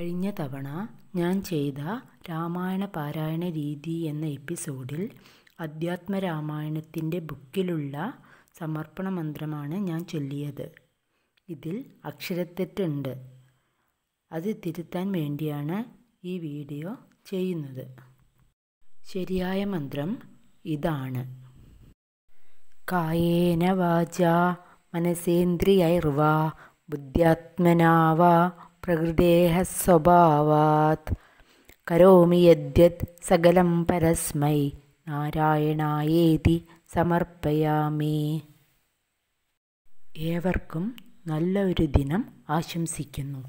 കഴിഞ്ഞ തവണ ഞാൻ ചെയ്ത രാമായണ പാരായണ രീതി എന്ന എപ്പിസോഡിൽ അധ്യാത്മ രാമായണത്തിൻ്റെ ബുക്കിലുള്ള സമർപ്പണ മന്ത്രമാണ് ഞാൻ ചൊല്ലിയത് ഇതിൽ അക്ഷരത്തെറ്റുണ്ട് അത് തിരുത്താൻ വേണ്ടിയാണ് ഈ വീഡിയോ ചെയ്യുന്നത് ശരിയായ മന്ത്രം ഇതാണ് കായേന വാച മനസേന്ദ്രിയർവാ ബുദ്ധ്യാത്മനാവാ പ്രകൃതേഹ സ്വഭാവാത് കരോമി യദ്യത് സകലം പരസ്മൈ നാരായണായേതി സമർപ്പയാമേ ഏവർക്കും നല്ല ഒരു ദിനം ആശംസിക്കുന്നു